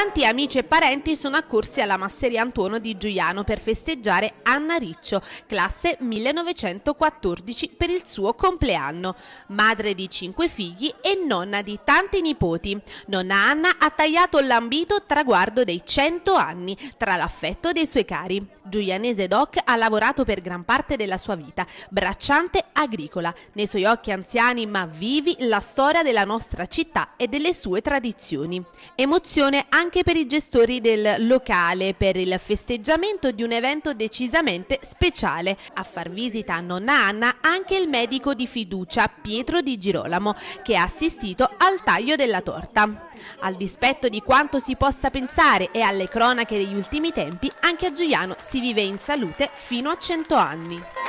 Tanti amici e parenti sono accorsi alla Masseria Antuono di Giuliano per festeggiare Anna Riccio, classe 1914, per il suo compleanno. Madre di cinque figli e nonna di tanti nipoti, nonna Anna ha tagliato l'ambito traguardo dei 100 anni tra l'affetto dei suoi cari. Giulianese Doc ha lavorato per gran parte della sua vita, bracciante agricola. Nei suoi occhi anziani ma vivi la storia della nostra città e delle sue tradizioni. Emozione anche anche per i gestori del locale per il festeggiamento di un evento decisamente speciale. A far visita a nonna Anna anche il medico di fiducia Pietro Di Girolamo che ha assistito al taglio della torta. Al dispetto di quanto si possa pensare e alle cronache degli ultimi tempi, anche a Giuliano si vive in salute fino a 100 anni.